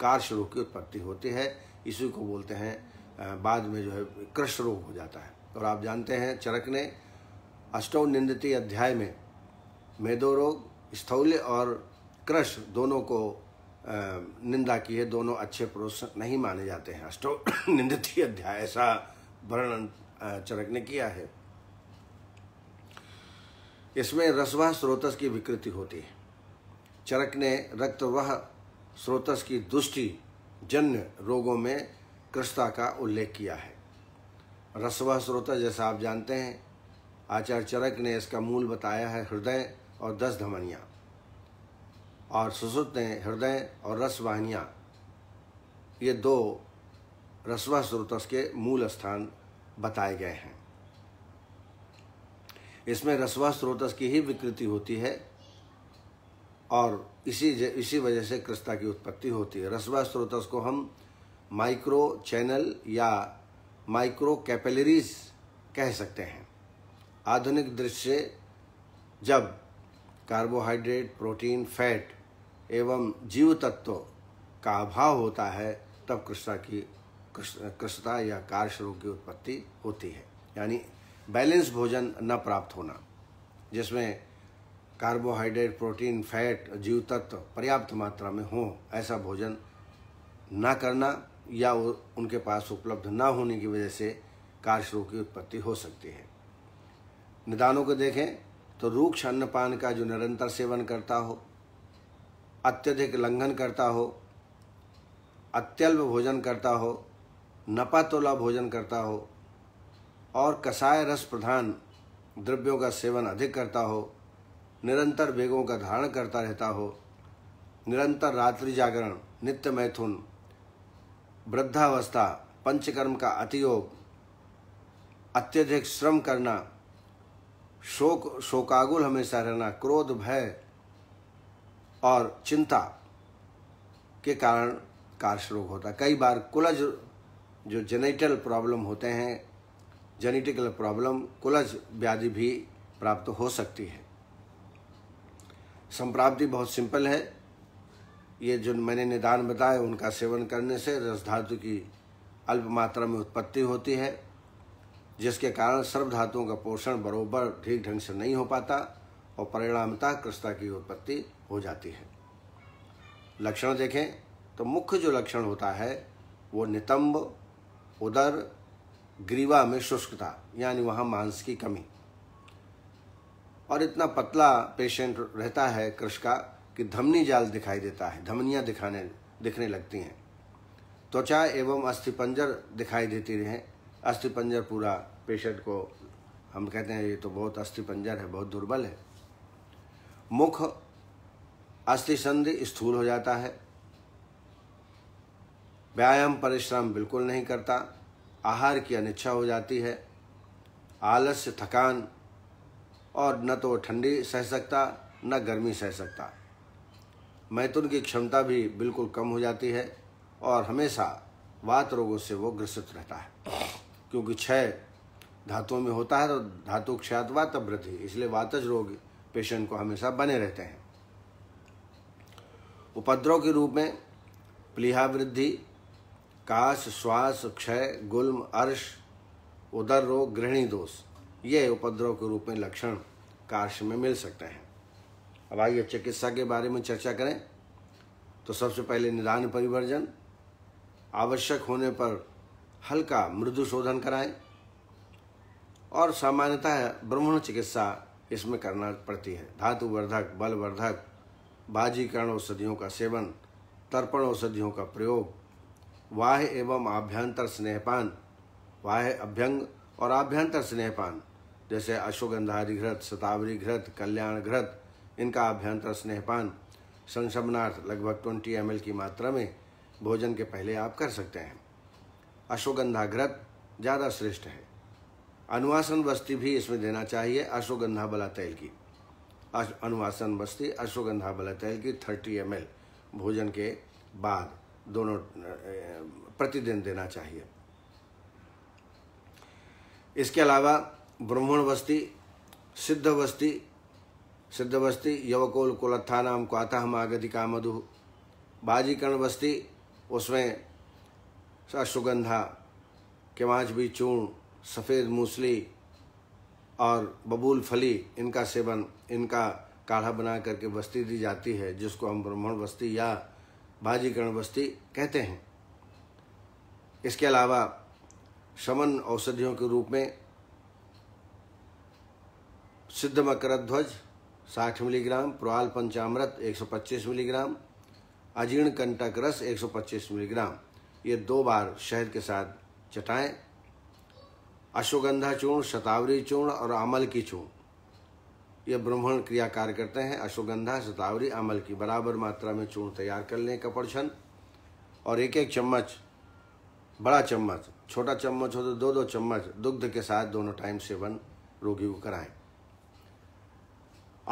Speaker 1: कार्श रोग की उत्पत्ति होती है इसी को बोलते हैं बाद में जो है कृष रोग हो जाता है और आप जानते हैं चरक ने अष्टौ निंदती अध्याय में मेदो रोग स्थौल्य और क्रश दोनों को निंदा की है दोनों अच्छे पुरुष नहीं माने जाते हैं अष्टो निंदित अध्याय ऐसा वर्णन चरक ने किया है इसमें रसवा स्रोतस की विकृति होती है चरक ने रक्तवाह स्रोतस की दुष्टि जन्य रोगों में कृष्णता का उल्लेख किया है रसवा स्रोतस जैसा आप जानते हैं आचार्य चरक ने इसका मूल बताया है हृदय और दस धमनिया और सुसुतें हृदय और रसवाहिनियाँ ये दो रसवा स्रोतस के मूल स्थान बताए गए हैं इसमें रसवा स्रोतस की ही विकृति होती है और इसी इसी वजह से कृष्णा की उत्पत्ति होती है रसवा स्रोतस को हम माइक्रो चैनल या माइक्रो कैपेलरीज कह सकते हैं आधुनिक दृश्य जब कार्बोहाइड्रेट प्रोटीन फैट एवं जीव तत्व का अभाव होता है तब कृष्णा की कृष्णता या कार्यश्रों की उत्पत्ति होती है यानी बैलेंस भोजन न प्राप्त होना जिसमें कार्बोहाइड्रेट प्रोटीन फैट जीव तत्व पर्याप्त मात्रा में हो ऐसा भोजन न करना या उनके पास उपलब्ध ना होने की वजह से कार्यश्रों की उत्पत्ति हो सकती है निदानों को देखें तो रूक्ष अन्नपान का जो निरंतर सेवन करता हो अत्यधिक लंघन करता हो अत्यल्प भोजन करता हो नपातोला भोजन करता हो और कसाय रस प्रधान द्रव्यों का सेवन अधिक करता हो निरंतर वेगों का धारण करता रहता हो निरंतर रात्रि जागरण नित्य मैथुन वृद्धावस्था पंचकर्म का अतियोग अत्यधिक श्रम करना शोक शोकागुल हमेशा रहना क्रोध भय और चिंता के कारण कार्य रोग होता है कई बार कुलज जो जेनेटल प्रॉब्लम होते हैं जेनेटिकल प्रॉब्लम कुलज व्याधि भी प्राप्त हो सकती है संप्राप्ति बहुत सिंपल है ये जो मैंने निदान बताया उनका सेवन करने से रस धातु की अल्प मात्रा में उत्पत्ति होती है जिसके कारण सर्व धातुओं का पोषण बरोबर ठीक ढंग से नहीं हो पाता और परिणामता कृष्णा की उत्पत्ति हो जाती है लक्षण देखें तो मुख्य जो लक्षण होता है वो नितंब उदर ग्रीवा में शुष्कता यानी वहाँ मांस की कमी और इतना पतला पेशेंट रहता है कृष का कि धमनी जाल दिखाई देता है धमनियाँ दिखाने दिखने लगती हैं त्वचा तो एवं अस्थिपंजर दिखाई देती रहे अस्थिपंजर पूरा पेशेंट को हम कहते हैं ये तो बहुत अस्थिपंजर है बहुत दुर्बल है मुख संधि स्थूल हो जाता है व्यायाम परिश्रम बिल्कुल नहीं करता आहार की अनिच्छा हो जाती है आलस्य थकान और न तो ठंडी सह सकता न गर्मी सह सकता मैथुन की क्षमता भी बिल्कुल कम हो जाती है और हमेशा वात रोगों से वो ग्रसित रहता है क्योंकि क्षय धातुओं में होता है तो धातु क्षयात वात वृद्धि इसलिए वातज रोग पेशेंट को हमेशा बने रहते हैं उपद्रव के रूप में प्लीहा वृद्धि काश श्वास क्षय गुल्म अर्श उदर रोग गृहिणी दोष ये उपद्रव के रूप में लक्षण काश में मिल सकते हैं अब आइए चिकित्सा के बारे में चर्चा करें तो सबसे पहले निदान परिवर्जन आवश्यक होने पर हल्का मृदु शोधन कराएं और सामान्यतः ब्रह्मण चिकित्सा इसमें करना पड़ती है धातु वर्धक बल वर्धक बाजीकरण औषधियों का सेवन तर्पण औषधियों का प्रयोग वाह एवं आभ्यंतर स्नेहपान वाह अभ्यंग और आभ्यंतर स्नेहपान जैसे अश्वगंधारी घृत शतावरी घृत कल्याण घृत इनका आभ्यंतर स्नेहपान संशमनार्थ लगभग ट्वेंटी एम की मात्रा में भोजन के पहले आप कर सकते हैं अश्वगंधा घृत ज़्यादा श्रेष्ठ है अनुवासन बस्ती भी इसमें देना चाहिए अश्वगंधा बला तेल की अनुवासन बस्ती अश्वगंधा बला तेल की थर्टी एम भोजन के बाद दोनों प्रतिदिन देना चाहिए इसके अलावा ब्रह्मण बस्ती सिद्ध बस्ती सिद्ध बस्ती यवकोल कुलत्था नाम क्वातः मागधि कामधु बाजीकर्ण बस्ती उसमें सुगंधा केवाच भी चूर्ण सफ़ेद मूसली और बबूल फली इनका सेवन इनका काढ़ा बना करके बस्ती दी जाती है जिसको हम ब्राह्मण बस्ती या बाजीकरण बस्ती कहते हैं इसके अलावा शमन औषधियों के रूप में सिद्ध मकर ध्वज साठ मिलीग्राम प्रवाल पंचामृत 125 मिलीग्राम अजीर्ण कंटक रस 125 मिलीग्राम ये दो बार शहद के साथ चटाएं अश्वगंधा चूर्ण शतावरी चूर्ण और अमल की चूर्ण ये ब्रह्मण क्रिया कार्य करते हैं अश्वगंधा शतावरी अमल की बराबर मात्रा में चूर्ण तैयार कर लें कपड़ छन और एक एक चम्मच बड़ा चम्मच छोटा चम्मच हो तो दो दो चम्मच दुग्ध के साथ दोनों टाइम सेवन रोगी को कराएं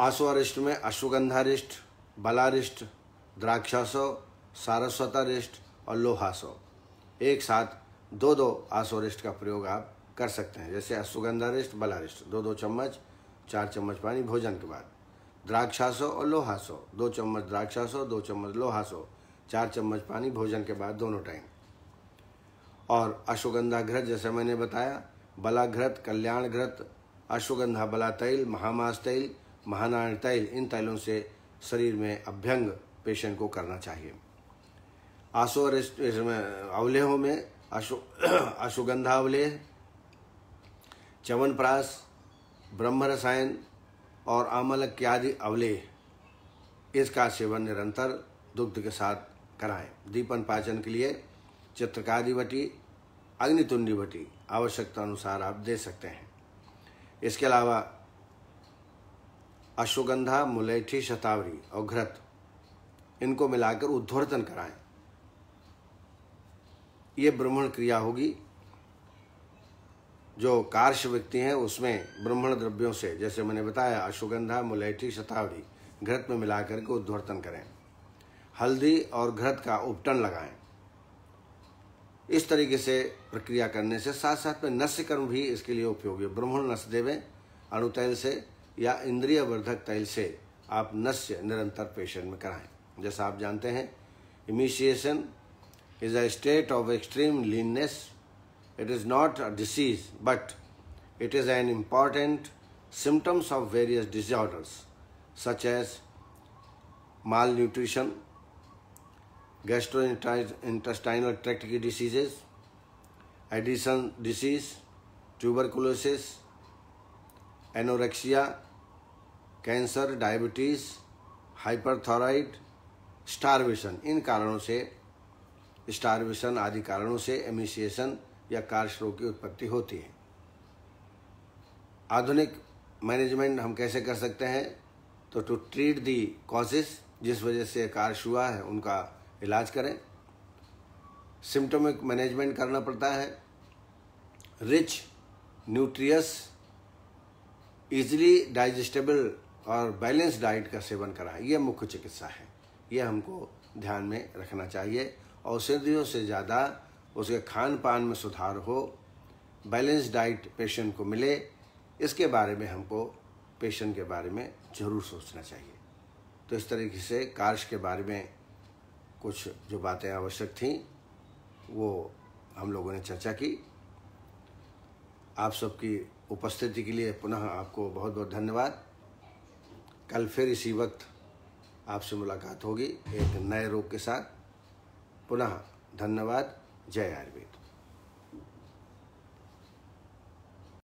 Speaker 1: आशुआरिष्ट में अश्वगंधारिष्ट बलारिष्ट द्राक्षासो सारस्वतारिष्ट और लोहासो एक साथ दो दो आसोरिष्ट का प्रयोग आप कर सकते हैं जैसे अश्वगंधा रिष्ट बलारिष्ट दो दो चम्मच चार चम्मच पानी भोजन के बाद द्राक्षासो और लोहासो दो चम्मच द्राक्षासो दो चम्मच लोहासो चार चम्मच पानी भोजन के बाद दोनों टाइम और अश्वगंधा घृत जैसे मैंने बताया बला घृत कल्याण घृत अश्वगंधा बला तैल महामास तैल महानारायण तैल इन तैलों से शरीर में अभ्यंग पेशेंट को करना चाहिए आसो इसमें अवलेहों में अशु अश्वगंधा अवलेह च्यवनप्रास ब्रह्म रसायन और आमलक के आदि अवलेह इसका सेवन निरंतर दुग्ध के साथ कराएं दीपन पाचन के लिए चित्रकादिवटी वटी आवश्यकता अनुसार आप दे सकते हैं इसके अलावा अश्वगंधा मुलैठी शतावरी और घृत इनको मिलाकर उद्धवर्तन कराएं ये ब्रह्मण क्रिया होगी जो कार्श व्यक्ति हैं उसमें ब्राह्मण द्रव्यों से जैसे मैंने बताया अश्वगंधा मुलैठी शतावरी घृत में मिला करके उद्वर्तन करें हल्दी और घृत का उपटन लगाएं इस तरीके से प्रक्रिया करने से साथ साथ में नस्य कर्म भी इसके लिए उपयोगी ब्राह्मण नस्य देवें तैल से या इंद्रिय वर्धक तैल से आप नस्य निरंतर पेशेंट में कराएं जैसा आप जानते हैं emaciation is a state of extreme leanness It is not a disease, but it is an important symptoms of various disorders such as malnutrition, gastrointestinal tract diseases, addison disease, tuberculosis, anorexia, cancer diabetes hyperthyroid starvation in karanon se starvation aadi karanon se emaciation या कार्य की उत्पत्ति होती है आधुनिक management हम कैसे कर सकते हैं तो टू ट्रीट दी कॉजेस जिस वजह से कार्य हुआ है उनका इलाज करें सिम्टोमिक मैनेजमेंट करना पड़ता है रिच न्यूट्रियस इजिली डाइजेस्टेबल और बैलेंस डाइट का सेवन करा यह मुख्य चिकित्सा है यह हमको ध्यान में रखना चाहिए औषधियों से ज़्यादा उसके खान पान में सुधार हो बैलेंस डाइट पेशेंट को मिले इसके बारे में हमको पेशेंट के बारे में ज़रूर सोचना चाहिए तो इस तरीके से कार्श के बारे में कुछ जो बातें आवश्यक थीं वो हम लोगों ने चर्चा की आप सबकी उपस्थिति के लिए पुनः आपको बहुत बहुत धन्यवाद कल फिर इसी वक्त आपसे मुलाकात होगी एक नए रोग के साथ पुनः धन्यवाद जय आयुर्वेद